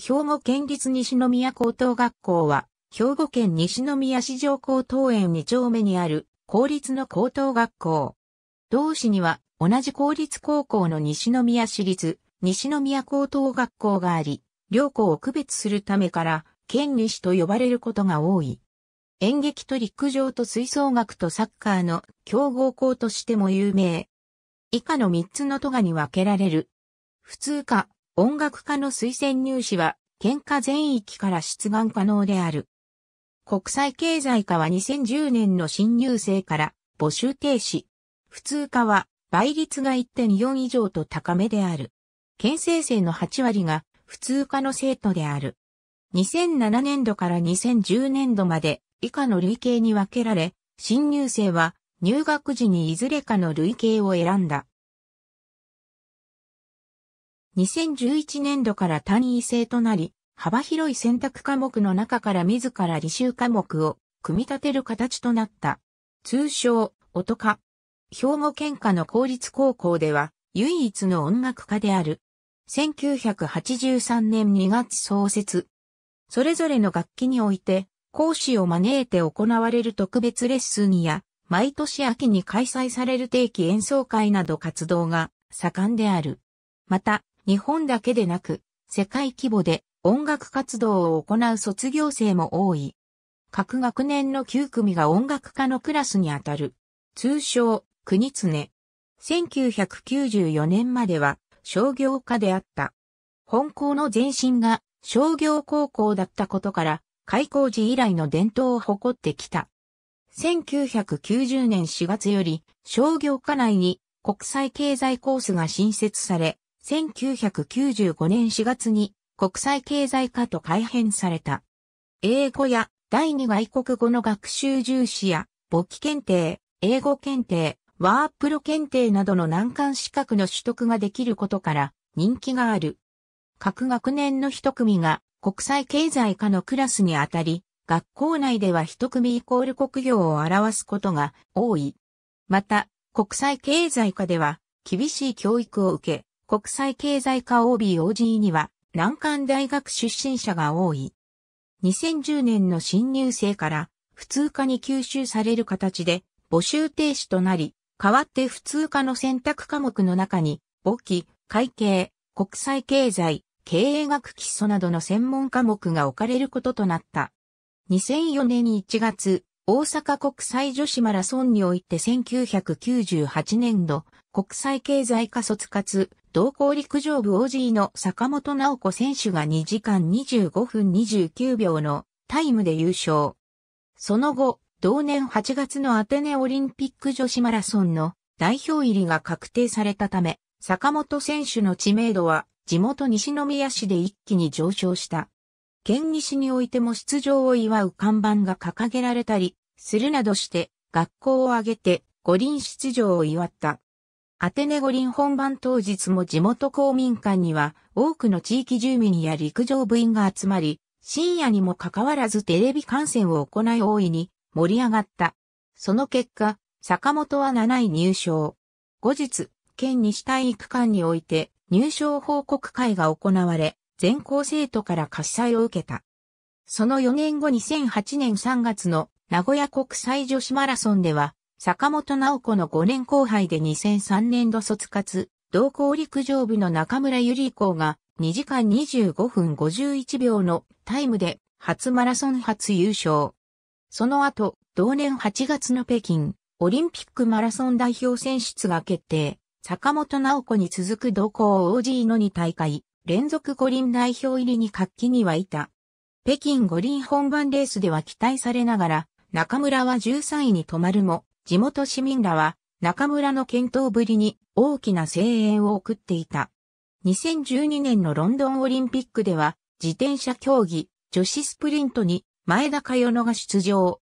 兵庫県立西宮高等学校は、兵庫県西宮市場高等園2丁目にある公立の高等学校。同市には同じ公立高校の西宮市立西宮高等学校があり、両校を区別するためから県西と呼ばれることが多い。演劇と陸上と吹奏楽とサッカーの強豪校としても有名。以下の3つの都がに分けられる。普通科、音楽家の推薦入試は、県下全域から出願可能である。国際経済科は2010年の新入生から募集停止。普通科は倍率が1.4以上と高めである。県生生の8割が普通科の生徒である。2007年度から2010年度まで以下の類型に分けられ、新入生は入学時にいずれかの類型を選んだ。2011年度から単位制となり、幅広い選択科目の中から自ら履修科目を組み立てる形となった。通称、音科。兵庫県下の公立高校では唯一の音楽科である。1983年2月創設。それぞれの楽器において講師を招いて行われる特別レッスンや毎年秋に開催される定期演奏会など活動が盛んである。また、日本だけでなく、世界規模で音楽活動を行う卒業生も多い。各学年の9組が音楽家のクラスにあたる。通称、国常。1994年までは商業家であった。本校の前身が商業高校だったことから、開校時以来の伝統を誇ってきた。1990年4月より商業科内に国際経済コースが新設され、1995年4月に国際経済科と改編された。英語や第二外国語の学習重視や簿記検定、英語検定、ワープロ検定などの難関資格の取得ができることから人気がある。各学年の一組が国際経済科のクラスにあたり、学校内では一組イコール国業を表すことが多い。また、国際経済科では厳しい教育を受け、国際経済科 OBOG には難関大学出身者が多い。2010年の新入生から普通科に吸収される形で募集停止となり、代わって普通科の選択科目の中に、簿記、会計、国際経済、経営学基礎などの専門科目が置かれることとなった。2004年1月、大阪国際女子マラソンにおいて1998年度国際経済化卒活同校陸上部 OG の坂本直子選手が2時間25分29秒のタイムで優勝。その後、同年8月のアテネオリンピック女子マラソンの代表入りが確定されたため、坂本選手の知名度は地元西宮市で一気に上昇した。県西においても出場を祝う看板が掲げられたり、するなどして、学校を挙げて五輪出場を祝った。アテネ五輪本番当日も地元公民館には多くの地域住民や陸上部員が集まり、深夜にもかかわらずテレビ観戦を行い大いに盛り上がった。その結果、坂本は7位入賞。後日、県西体育館において入賞報告会が行われ、全校生徒から喝采を受けた。その4年後2008年3月の名古屋国際女子マラソンでは、坂本直子の5年後輩で2003年度卒活、同校陸上部の中村ゆり子が2時間25分51秒のタイムで初マラソン初優勝。その後、同年8月の北京、オリンピックマラソン代表選出が決定。坂本直子に続く同校 OG の2大会、連続五輪代表入りに活気にはいた。北京五輪本番レースでは期待されながら、中村は13位に止まるも、地元市民らは中村の健闘ぶりに大きな声援を送っていた。2012年のロンドンオリンピックでは、自転車競技、女子スプリントに前田佳代野が出場。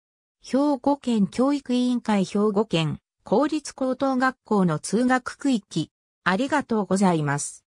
兵庫県教育委員会兵庫県公立高等学校の通学区域。ありがとうございます。